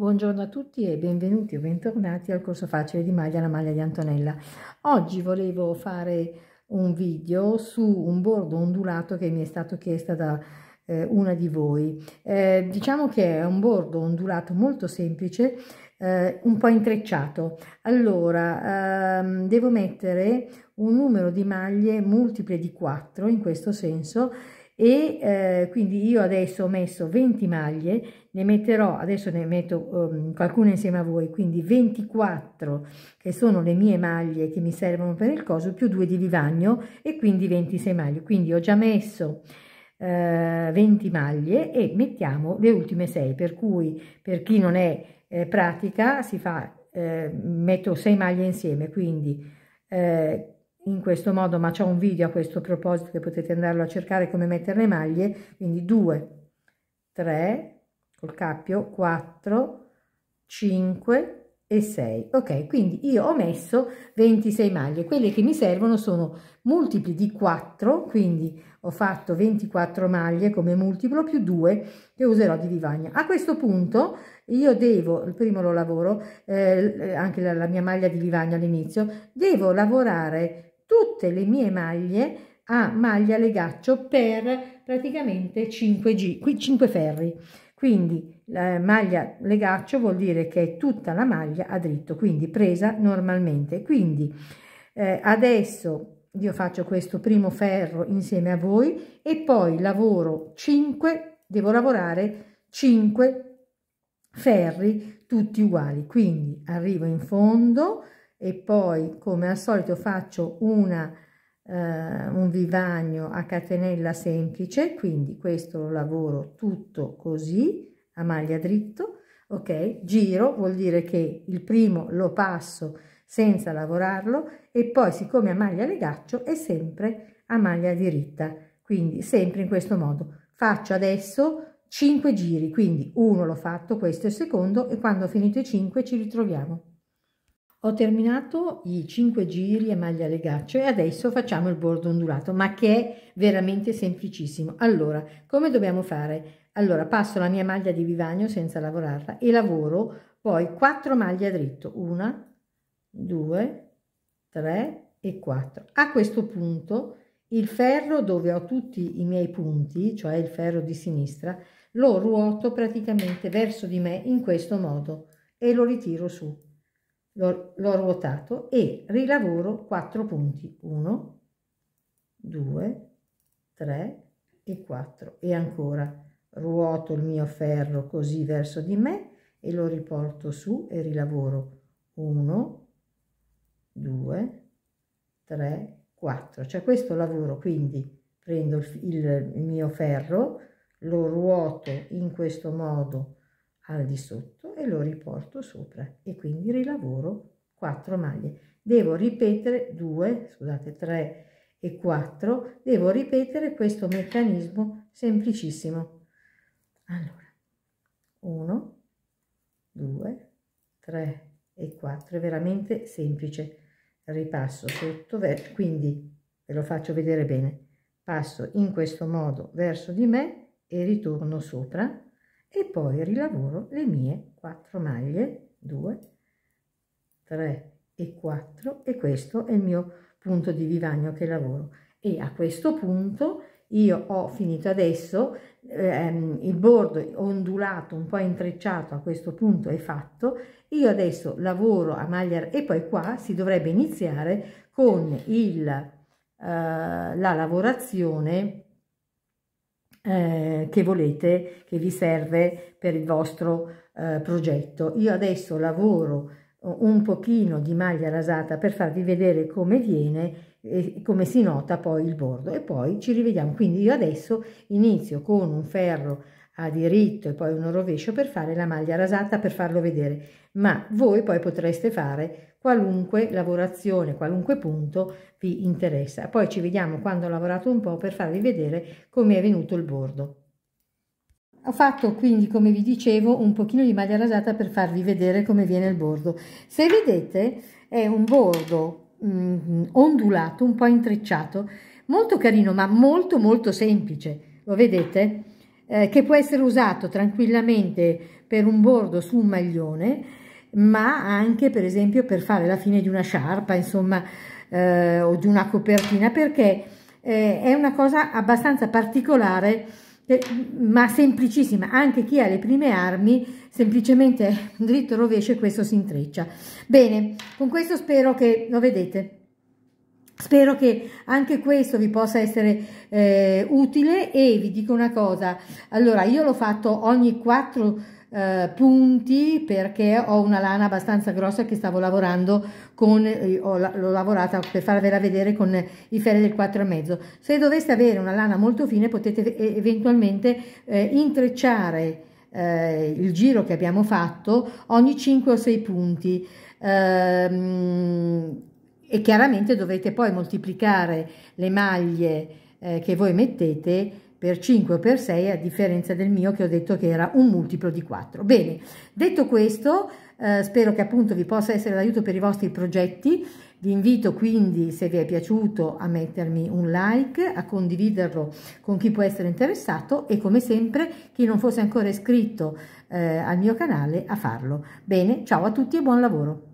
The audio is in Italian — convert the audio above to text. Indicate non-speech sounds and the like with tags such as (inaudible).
Buongiorno a tutti e benvenuti o bentornati al corso facile di maglia la maglia di Antonella. Oggi volevo fare un video su un bordo ondulato che mi è stato chiesto da eh, una di voi. Eh, diciamo che è un bordo ondulato molto semplice, eh, un po' intrecciato. Allora, ehm, devo mettere un numero di maglie multiple di 4 in questo senso e eh, quindi io adesso ho messo 20 maglie, ne metterò, adesso ne metto um, qualcuna insieme a voi, quindi 24 che sono le mie maglie che mi servono per il coso più due di vivagno e quindi 26 maglie, quindi ho già messo eh, 20 maglie e mettiamo le ultime 6, per cui per chi non è eh, pratica si fa, eh, metto 6 maglie insieme, quindi eh, in questo modo, ma c'è un video a questo proposito che potete andarlo a cercare come mettere le maglie, quindi 2, 3, col cappio, 4, 5 e 6. Ok, quindi io ho messo 26 maglie, quelle che mi servono sono multipli di 4, quindi ho fatto 24 maglie come multiplo più 2 che userò di vivagna. A questo punto io devo, il primo lo lavoro, eh, anche la, la mia maglia di vivagna all'inizio, devo lavorare tutte le mie maglie a maglia legaccio per praticamente 5, G, 5 ferri. Quindi la maglia legaccio vuol dire che è tutta la maglia a dritto, quindi presa normalmente. Quindi eh, adesso io faccio questo primo ferro insieme a voi e poi lavoro 5, devo lavorare 5 ferri tutti uguali. Quindi arrivo in fondo, e poi come al solito faccio una, eh, un vivagno a catenella semplice quindi questo lo lavoro tutto così a maglia dritto ok giro vuol dire che il primo lo passo senza lavorarlo e poi siccome a maglia legaccio è sempre a maglia diritta quindi sempre in questo modo faccio adesso 5 giri quindi uno l'ho fatto questo è il secondo e quando ho finito i 5 ci ritroviamo ho terminato i 5 giri a maglia legaccio e adesso facciamo il bordo ondulato, ma che è veramente semplicissimo. Allora, come dobbiamo fare? Allora, passo la mia maglia di vivagno senza lavorarla e lavoro poi 4 maglie a dritto, 1, 2, 3 e 4. A questo punto il ferro dove ho tutti i miei punti, cioè il ferro di sinistra, lo ruoto praticamente verso di me in questo modo e lo ritiro su l'ho, ruotato e rilavoro 4 punti 1 2 3 e 4 e ancora ruoto il mio ferro così verso di me e lo riporto su e rilavoro 1 2 3 4 cioè questo lavoro quindi prendo il, il, il mio ferro lo ruoto in questo modo al di sotto e lo riporto sopra e quindi rilavoro 4 maglie devo ripetere 2 scusate 3 e 4 devo ripetere questo meccanismo semplicissimo allora 1 2 3 e 4 è veramente semplice ripasso sotto quindi ve lo faccio vedere bene passo in questo modo verso di me e ritorno sopra e poi rilavoro le mie 4 maglie 2 3 e 4 e questo è il mio punto di vivagno che lavoro e a questo punto io ho finito adesso ehm, il bordo ondulato un po' intrecciato a questo punto è fatto io adesso lavoro a maglia e poi qua si dovrebbe iniziare con il eh, la lavorazione eh, che volete, che vi serve per il vostro eh, progetto. Io adesso lavoro eh, un pochino di maglia rasata per farvi vedere come viene e come si nota poi il bordo e poi ci rivediamo quindi io adesso inizio con un ferro a diritto e poi uno rovescio per fare la maglia rasata per farlo vedere, ma voi poi potreste fare qualunque lavorazione, qualunque punto vi interessa. Poi ci vediamo quando ho lavorato un po' per farvi vedere come è venuto il bordo. Ho fatto quindi, come vi dicevo, un pochino di maglia rasata per farvi vedere come viene il bordo. Se vedete è un bordo mm, ondulato, un po' intrecciato, molto carino ma molto molto semplice, lo vedete? eh, che può essere usato tranquillamente per un bordo su un maglione, ma anche per esempio per fare la fine di una sciarpa, insomma, eh, o di una copertina, perché eh, è una cosa abbastanza particolare eh, ma semplicissima, anche chi ha le prime armi, semplicemente (laughs) dritto rovescio e questo si intreccia. Bene, con questo spero che lo vedete. Spero che anche questo vi possa essere eh, utile e vi dico una cosa, allora io l'ho fatto ogni quattro eh, punti perché ho una lana abbastanza grossa che stavo lavorando con, eh, l'ho lavorata per farvela vedere con i ferri del e mezzo. Se doveste avere una lana molto fine potete eh, eventualmente eh, intrecciare eh, il giro che abbiamo fatto ogni 5 o 6 punti. Ehm, e chiaramente dovete poi moltiplicare le maglie eh, che voi mettete per 5 o per 6 a differenza del mio che ho detto che era un multiplo di 4. Bene, detto questo eh, spero che appunto vi possa essere d'aiuto per i vostri progetti, vi invito quindi se vi è piaciuto a mettermi un like, a condividerlo con chi può essere interessato e come sempre chi non fosse ancora iscritto eh, al mio canale a farlo. Bene, ciao a tutti e buon lavoro!